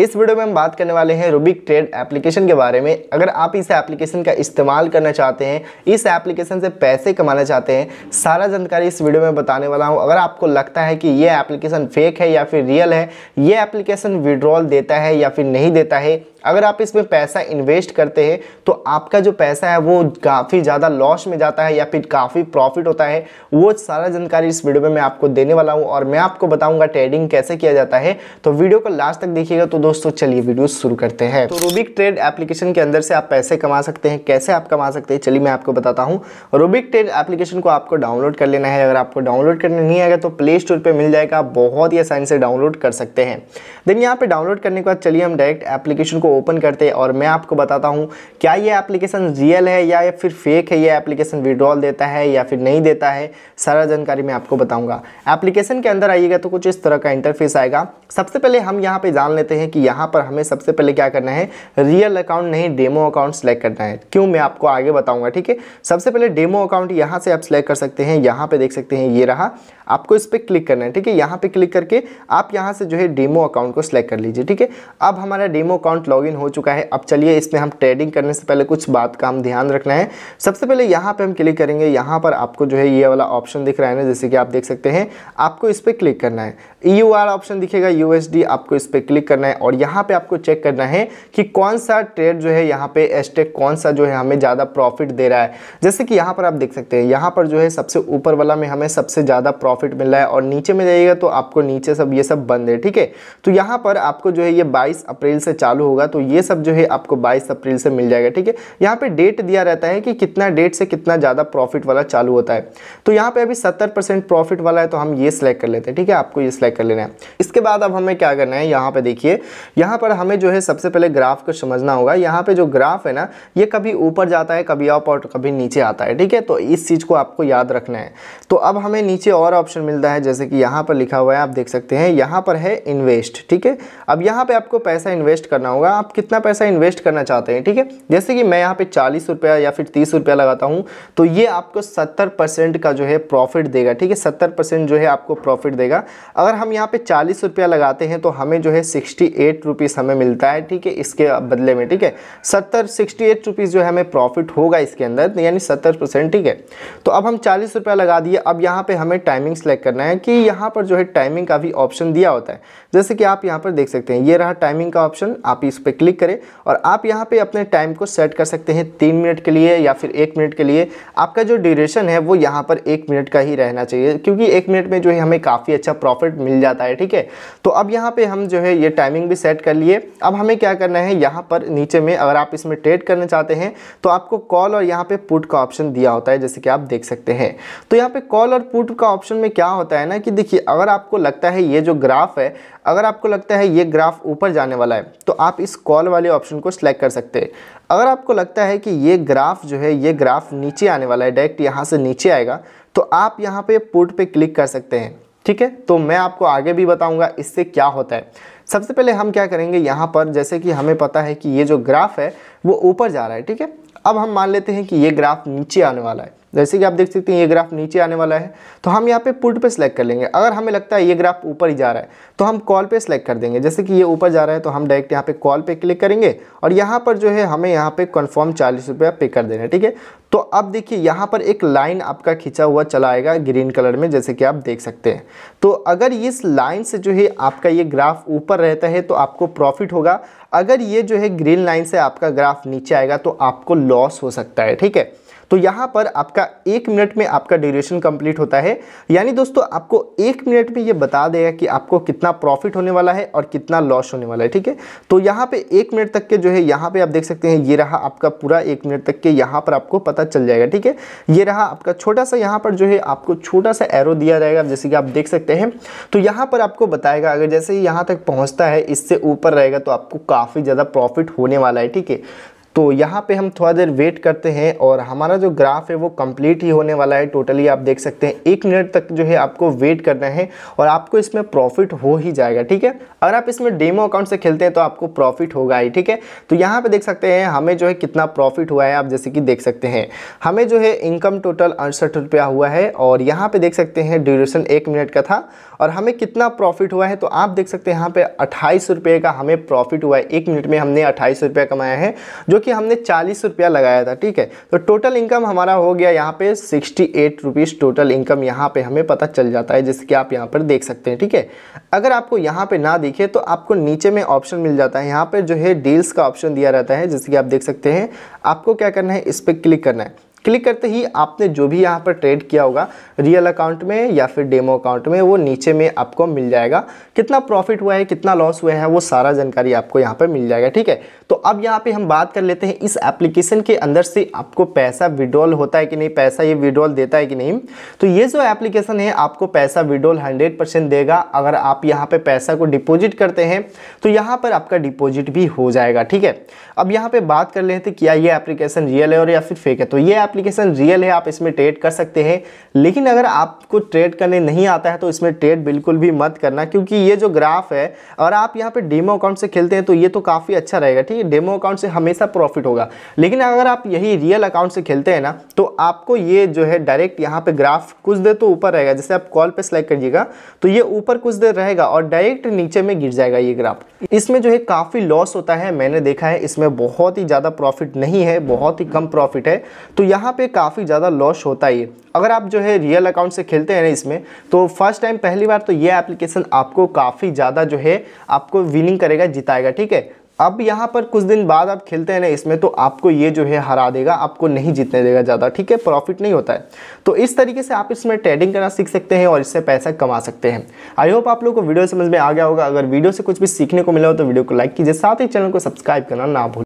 इस वीडियो में हम बात करने वाले हैं रूबिक ट्रेड एप्लीकेशन के बारे में अगर आप इस एप्लीकेशन का इस्तेमाल करना चाहते हैं इस एप्लीकेशन से पैसे कमाना चाहते हैं सारा जानकारी इस वीडियो में बताने वाला हूं अगर आपको लगता है कि ये एप्लीकेशन फेक है या फिर रियल है ये एप्लीकेशन विड्रॉल देता है या फिर नहीं देता है अगर आप इसमें पैसा इन्वेस्ट करते हैं तो आपका जो पैसा है वो काफ़ी ज़्यादा लॉस में जाता है या फिर काफ़ी प्रॉफिट होता है वो सारा जानकारी इस वीडियो में मैं आपको देने वाला हूँ और मैं आपको बताऊँगा ट्रेडिंग कैसे किया जाता है तो वीडियो को लास्ट तक देखिएगा तो दोस्तों चलिए वीडियो शुरू करते हैं तो रूबिक ट्रेड एप्लीकेशन के अंदर से आप पैसे कमा सकते हैं कैसे आप कमा सकते हैं चलिए मैं आपको बताता हूँ रूबिक ट्रेड एप्लीकेशन को आपको डाउनलोड कर लेना है अगर आपको डाउनलोड करने नहीं आएगा तो प्ले स्टोर पर मिल जाएगा बहुत ही आसानी से डाउनलोड कर सकते हैं देन यहाँ पर डाउनलोड करने के बाद चलिए हम डायरेक्ट एप्लीकेशन को को ओपन करते हैं और मैं आपको बताता हूँ क्या ये एप्लीकेशन रियल है या फिर फेक है ये एप्लीकेशन विड्रॉल देता है या फिर नहीं देता है सारा जानकारी मैं आपको बताऊँगा एप्लीकेशन के अंदर आइएगा तो कुछ इस तरह का इंटरफेस आएगा सबसे पहले हम यहाँ पर जान लेते हैं कि यहाँ पर हमें सबसे पहले क्या करना है रियल अकाउंट नहीं डेमो अकाउंट सेलेक्ट करना है क्यों मैं आपको आगे बताऊँगा ठीक है सबसे पहले डेमो अकाउंट यहाँ से आप सेलेक्ट कर सकते हैं यहाँ पर देख सकते हैं ये रहा आपको इस पर क्लिक करना है ठीक है यहाँ पर क्लिक करके आप यहाँ से जो है डेमो अकाउंट को सिलेक्ट कर लीजिए ठीक है अब हमारा डेमो अकाउंट लॉग लॉगिन हो चुका है अब चलिए इसमें हम ट्रेडिंग करने से पहले कुछ बात का हम ध्यान रखना है सबसे पहले यहाँ पे हम क्लिक करेंगे यहाँ पर आपको जो है ये वाला ऑप्शन दिख रहा है ना जैसे कि आप देख सकते हैं आपको इस पर क्लिक करना है ई e ऑप्शन दिखेगा यू आपको इस पर क्लिक करना है और यहाँ पर आपको चेक करना है कि कौन सा ट्रेड जो है यहाँ पर एस्टेक कौन सा जो है हमें ज़्यादा प्रॉफिट दे रहा है जैसे कि यहाँ पर आप देख सकते हैं यहाँ पर जो है सबसे ऊपर वाला में हमें सबसे ज़्यादा प्रॉफिट मिल रहा है और नीचे में जाइएगा तो आपको नीचे सब ये सब बंद है ठीक है तो यहाँ पर आपको जो है ये 22 अप्रैल से चालू होगा होगा तो ये सब जो है आपको बाईस अप्रैल से मिल जाएगा ठीक है यहाँ पे डेट दिया रहता है कि कितना डेट से कितना ज़्यादा प्रॉफिट वाला चालू होता है तो यहाँ पे अभी सत्तर परसेंट प्रॉफिट वाला है तो हम ये सिलेक्ट कर लेते हैं ठीक है आपको ये सिलेक्ट कर लेना है इसके बाद अब हमें क्या करना है यहाँ पे देखिए यहाँ पर हमें जो है सबसे पहले ग्राफ को समझना होगा यहाँ पे जो ग्राफ है ना ये कभी ऊपर जाता है कभी अप और कभी नीचे आता है ठीक है तो इस चीज़ को आपको याद रखना है तो अब हमें नीचे और ऑप्शन मिलता है जैसे कि यहाँ पर लिखा हुआ है आप देख सकते हैं यहाँ पर है इन्वेस्ट ठीक है अब यहाँ पे आपको पैसा इन्वेस्ट करना होगा आप कितना पैसा इन्वेस्ट करना चाहते हैं ठीक है जैसे कि मैं यहाँ पे चालीस रुपया या फिर तीस रुपया लगाता हूँ तो ये आपको सत्तर परसेंट का जो है प्रॉफिट देगा ठीक है सत्तर परसेंट जो है आपको प्रॉफिट देगा अगर हम यहाँ पे चालीस रुपया लगाते हैं तो हमें जो है सिक्सटी एट रुपीज़ हमें मिलता है ठीक है इसके बदले में ठीक है सत्तर सिक्सटी एट रुपीज़ जो है हमें प्रॉफिट होगा इसके अंदर यानी सत्तर परसेंट ठीक है तो अब हम चालीस रुपया लगा दिए अब यहाँ पे हमें टाइमिंग सेलेक्ट करना है कि यहाँ पर जो है टाइमिंग का भी ऑप्शन दिया होता है जैसे कि आप यहाँ पर देख सकते हैं ये रहा टाइमिंग का ऑप्शन आप इस पर पे क्लिक करें और आप यहाँ पे अपने टाइम को सेट कर सकते हैं तीन मिनट के लिए या फिर एक मिनट के लिए आपका जो ड्यूरेशन है वो यहाँ पर एक मिनट का ही रहना चाहिए क्योंकि एक मिनट में जो है हमें काफ़ी अच्छा प्रॉफिट मिल जाता है ठीक है तो अब यहाँ पर हम जो है ये टाइमिंग भी सेट कर लिए अब हमें क्या करना है यहाँ पर नीचे में अगर आप इसमें ट्रेड करना चाहते हैं तो आपको कॉल और यहाँ पर पुट का ऑप्शन दिया होता है जैसे कि आप देख सकते हैं तो यहाँ पर कॉल और पुट का ऑप्शन में क्या होता है ना कि देखिए अगर आपको लगता है ये जो ग्राफ है अगर आपको लगता है ये ग्राफ ऊपर जाने वाला है तो आप इस कॉल वाले ऑप्शन को सिलेक्ट कर सकते हैं अगर आपको लगता है कि ये ग्राफ जो है ये ग्राफ नीचे आने वाला है डायरेक्ट यहाँ से नीचे आएगा तो आप यहाँ पे पुट पे क्लिक कर सकते हैं ठीक है तो मैं आपको आगे भी बताऊँगा इससे क्या होता है सबसे पहले हम क्या करेंगे यहाँ पर जैसे कि हमें पता है कि ये जो ग्राफ है वो ऊपर जा रहा है ठीक है अब हम मान लेते हैं कि ये ग्राफ नीचे आने वाला है जैसे कि आप देख सकते हैं ये ग्राफ नीचे आने वाला है तो हम यहाँ पे पुट पे सेलेक्ट कर लेंगे अगर हमें लगता है ये ग्राफ ऊपर ही जा रहा है तो हम कॉल पे सेलेक्ट कर देंगे जैसे कि ये ऊपर जा रहा है तो हम डायरेक्ट यहाँ पे कॉल पे क्लिक करेंगे और यहाँ पर जो है हमें यहाँ पे कन्फर्म चालीस रुपया पे कर देना है ठीक है तो अब देखिए यहाँ पर एक लाइन आपका खींचा हुआ चला आएगा ग्रीन कलर में जैसे कि आप देख सकते हैं तो अगर इस लाइन से जो है आपका ये ग्राफ ऊपर रहता है तो आपको प्रॉफिट होगा अगर ये जो है ग्रीन लाइन से आपका ग्राफ नीचे आएगा तो आपको लॉस हो सकता है ठीक है तो यहाँ पर आपका एक मिनट में आपका ड्यूरेशन कंप्लीट होता है यानी दोस्तों आपको एक मिनट में ये बता देगा कि आपको कितना प्रॉफिट होने वाला है और कितना लॉस होने वाला है ठीक है तो यहाँ पे एक मिनट तक के जो है यहाँ पे आप देख सकते हैं ये रहा आपका पूरा एक मिनट तक के यहाँ पर आपको पता चल जाएगा ठीक है ये रहा आपका छोटा सा यहाँ पर जो है आपको छोटा सा एरो दिया जाएगा जैसे कि आप देख सकते हैं तो यहाँ पर आपको बताएगा अगर जैसे यहाँ तक पहुँचता है इससे ऊपर रहेगा तो आपको काफ़ी ज़्यादा प्रॉफिट होने वाला है ठीक है तो यहाँ पे हम थोड़ा देर वेट करते हैं और हमारा जो ग्राफ है वो कंप्लीट ही होने वाला है टोटली आप देख सकते हैं एक मिनट तक जो है आपको वेट करना है और आपको इसमें प्रॉफिट हो ही जाएगा ठीक है अगर आप इसमें डेमो अकाउंट से खेलते हैं तो आपको प्रॉफिट होगा ही ठीक है तो यहाँ पे देख सकते हैं हमें जो है कितना प्रॉफिट हुआ है आप जैसे कि देख सकते हैं हमें जो है इनकम टोटल अड़सठ रुपया हुआ है और यहाँ पे देख सकते हैं ड्यूरेशन एक मिनट का था और हमें कितना प्रॉफिट हुआ है तो आप देख सकते हैं यहाँ पे अट्ठाईस का हमें प्रॉफिट हुआ है एक मिनट में हमने अट्ठाईस कमाया है जो कि हमने चालीस रुपया लगाया था ठीक है तो टोटल इनकम हमारा हो गया यहाँ पे sixty eight rupees total income यहाँ पे हमें पता चल जाता है जैसे कि आप यहाँ पर देख सकते हैं ठीक है अगर आपको यहाँ पे ना दिखे तो आपको नीचे में ऑप्शन मिल जाता है यहाँ पर जो है डील्स का ऑप्शन दिया रहता है जैसे कि आप देख सकते हैं आपको क्या करना है इस पर क्लिक करना है क्लिक करते ही आपने जो भी यहाँ पर ट्रेड किया होगा रियल अकाउंट में या फिर डेमो अकाउंट में वो नीचे में आपको मिल जाएगा कितना प्रॉफिट हुआ है कितना लॉस हुआ है वो सारा जानकारी आपको यहाँ पर मिल जाएगा ठीक है तो अब यहाँ पे हम बात कर लेते हैं इस एप्लीकेशन के अंदर से आपको पैसा विड्रॉल होता है कि नहीं पैसा ये विड्रॉल देता है कि नहीं तो ये जो एप्लीकेशन है आपको पैसा विड्रॉल हंड्रेड देगा अगर आप यहाँ पर पैसा को डिपोजिट करते हैं तो यहाँ पर आपका डिपोजिट भी हो जाएगा ठीक है अब यहाँ पर बात कर लेते हैं क्या ये एप्लीकेशन रियल है और या फिर फेक है तो ये एप्लीकेशन रियल है आप इसमें ट्रेड कर सकते हैं लेकिन अगर आपको ट्रेड करने नहीं आता है तो इसमें ट्रेड बिल्कुल भी मत करना क्योंकि ये जो ग्राफ है अगर आप यहाँ पर डेमो अकाउंट से खेलते हैं तो ये तो काफ़ी अच्छा रहेगा ठीक है डेमो अकाउंट से हमेशा प्रॉफिट होगा लेकिन अगर आप यही रियल अकाउंट से खेलते हैं ना तो आपको ये जो है डायरेक्ट यहाँ पर ग्राफ कुछ देर तो ऊपर रहेगा जैसे आप कॉल पर सेलेक्ट करिएगा तो ये ऊपर कुछ देर रहेगा और डायरेक्ट नीचे में गिर जाएगा ये ग्राफ इसमें जो है काफ़ी लॉस होता है मैंने देखा है इसमें बहुत ही ज़्यादा प्रॉफिट नहीं है बहुत ही कम प्रॉफिट है तो यहाँ यहाँ पे काफ़ी ज़्यादा लॉस होता ही है अगर आप जो है रियल अकाउंट से खेलते हैं ना इसमें तो फर्स्ट टाइम पहली बार तो ये एप्लीकेशन आपको काफ़ी ज़्यादा जो है आपको विनिंग करेगा जिताएगा ठीक है अब यहाँ पर कुछ दिन बाद आप खेलते हैं ना इसमें तो आपको ये जो है हरा देगा आपको नहीं जीतने देगा ज़्यादा ठीक है प्रॉफिट नहीं होता है तो इस तरीके से आप इसमें ट्रेडिंग करना सीख सकते हैं और इससे पैसा कमा सकते हैं आई होप आप लोग को वीडियो समझ में आ गया होगा अगर वीडियो से कुछ भी सीखने को मिला हो तो वीडियो को लाइक कीजिए साथ ही चैनल को सब्सक्राइब करना ना भूल